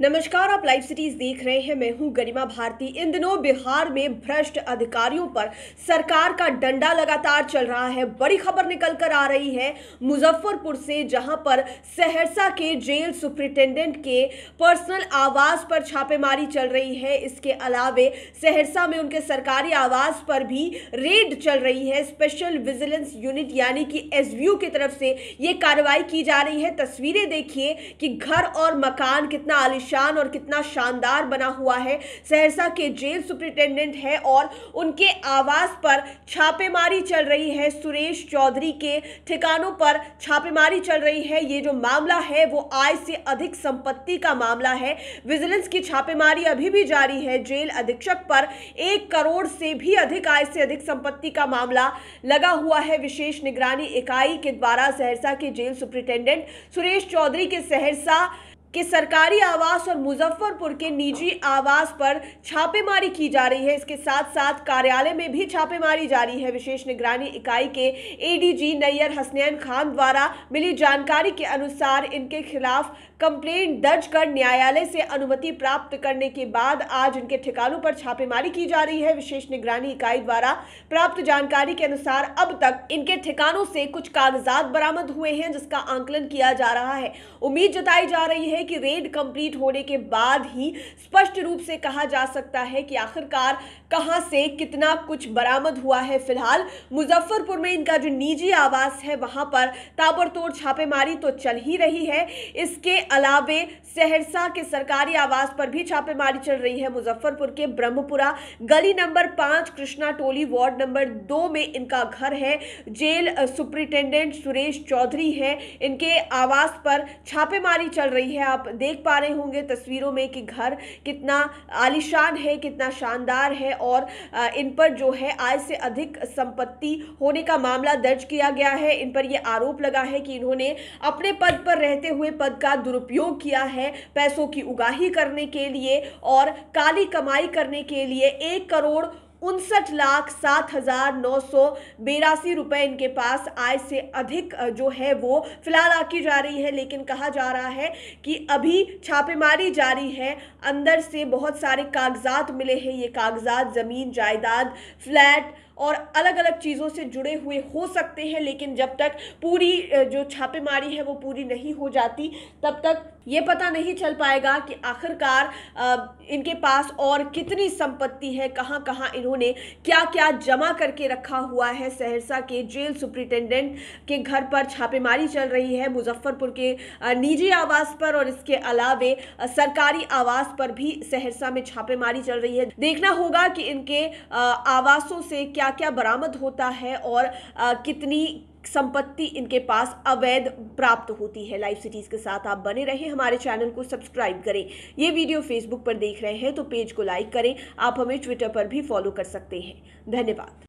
नमस्कार आप live cities देख रहे हैं मैं हूं गरिमा भारती इन दिनों बिहार में भ्रष्ट अधिकारियों पर सरकार का डंडा लगातार चल रहा है बड़ी खबर निकल कर आ रही है मुजफ्फरपुर से जहां पर सहरसा के जेल सुप्रिंटेंडेंट के पर्सनल आवास पर छापेमारी चल रही है इसके अलावे सहरसा में उनके सरकारी आवास पर भी रेड चल रही है स्पेशल विजिलेंस यूनिट यानी कि एस की तरफ से ये कार्रवाई की जा रही है तस्वीरें देखिए कि घर और मकान कितना आलिश आलिशान और कितना शानदार बना हुआ है सहरसा के जेल सुप्रिंटेंडेंट है और उनके आवास पर छापेमारी चल रही है सुरेश चौधरी के ठिकानों पर छापेमारी चल रही है ये जो मामला है वो आय से अधिक संपत्ति का मामला है विजिलेंस की छापेमारी अभी भी जारी है जेल अधीक्षक पर एक करोड़ से भी अधिक आय से अधिक संपत्ति का मामला लगा हुआ है विशेष निगरानी इकाई के द्वारा सहरसा के जेल सुप्रिंटेंडेंट सुरेश चौधरी के सहरसा कि सरकारी आवास और मुजफ्फरपुर के निजी आवास पर छापेमारी की जा रही है इसके साथ साथ कार्यालय में भी छापेमारी जारी है विशेष निगरानी इकाई के एडीजी नैयर हसनैन खान द्वारा मिली जानकारी के अनुसार इनके खिलाफ कंप्लेंट दर्ज कर न्यायालय से अनुमति प्राप्त करने के बाद आज इनके ठिकानों पर छापेमारी की जा रही है विशेष निगरानी इकाई द्वारा प्राप्त जानकारी के अनुसार अब तक इनके ठिकानों से कुछ कागजात बरामद हुए हैं जिसका आंकलन किया जा रहा है उम्मीद जताई जा रही है कि रेड कंप्लीट होने के बाद ही स्पष्ट रूप से कहा जा सकता है कि आखिरकार कहां से कितना कुछ बरामद हुआ है फिलहाल मुजफ्फरपुर में इनका जो निजी आवास है वहां पर ताबड़तोड़ छापेमारी तो चल ही रही है इसके अलावे सहरसा के सरकारी आवास पर भी छापेमारी चल रही है मुजफ्फरपुर के ब्रह्मपुरा गली नंबर पांच कृष्णा टोली वार्ड नंबर दो में इनका घर है जेल सुप्रिंटेंडेंट सुरेश चौधरी है इनके आवास पर छापेमारी चल रही है आप देख पा रहे होंगे तस्वीरों में कि घर कितना आलिशान है कितना शानदार है और इन पर जो है आय से अधिक संपत्ति होने का मामला दर्ज किया गया है इन पर यह आरोप लगा है कि इन्होंने अपने पद पर रहते हुए पद का दुरुपयोग किया है पैसों की उगाही करने के लिए और काली कमाई करने के लिए एक करोड़ उनसठ लाख सात हज़ार नौ सौ बेरासी रुपये इनके पास आय से अधिक जो है वो फिलहाल आकी जा रही है लेकिन कहा जा रहा है कि अभी छापेमारी जारी है अंदर से बहुत सारे कागजात मिले हैं ये कागजात ज़मीन जायदाद फ्लैट और अलग अलग चीज़ों से जुड़े हुए हो सकते हैं लेकिन जब तक पूरी जो छापेमारी है वो पूरी नहीं हो जाती तब तक ये पता नहीं चल पाएगा कि आखिरकार इनके पास और कितनी संपत्ति है कहाँ कहाँ इन्होंने क्या क्या जमा करके रखा हुआ है सहरसा के जेल सुप्रिटेंडेंट के घर पर छापेमारी चल रही है मुजफ्फरपुर के निजी आवास पर और इसके अलावे सरकारी आवास पर भी सहरसा में छापेमारी चल रही है देखना होगा कि इनके आवासों से क्या क्या क्या बरामद होता है और आ, कितनी संपत्ति इनके पास अवैध प्राप्त होती है लाइव सिटीज़ के साथ आप बने रहें हमारे चैनल को सब्सक्राइब करें ये वीडियो फेसबुक पर देख रहे हैं तो पेज को लाइक करें आप हमें ट्विटर पर भी फॉलो कर सकते हैं धन्यवाद